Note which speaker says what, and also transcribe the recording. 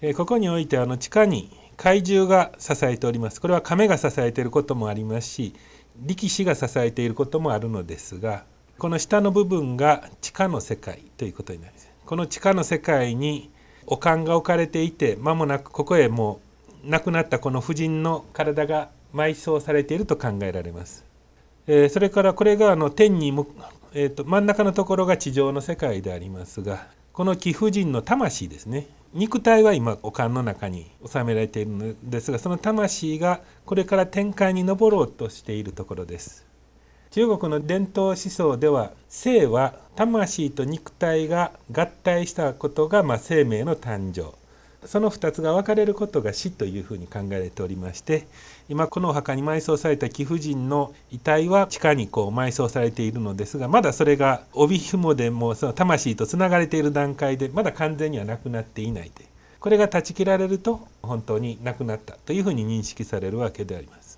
Speaker 1: えここにおいてあの地下に怪獣が支えておりますこれは亀が支えていることもありますし力士が支えていることもあるのですがこの下の部分が地下の世界ということになりますこの地下の世界にお棺が置かれていて間もなくここへもう亡くなったこの婦人の体が埋葬されていると考えられます、えー、それからこれがあの天にえーと真ん中のところが地上の世界でありますがこの貴婦人の魂ですね肉体は今お棺の中に収められているのですがその魂がこれから天界に昇ろうとしているところです中国の伝統思想では生は魂と肉体が合体したことが、ま生命の誕生その2つが分かれることが死というふうに考えられておりまして今このお墓に埋葬された貴婦人の遺体は地下にこう埋葬されているのですがまだそれが帯紐でもその魂とつながれている段階でまだ完全にはなくなっていないでこれが断ち切られると本当になくなったというふうに認識されるわけであります。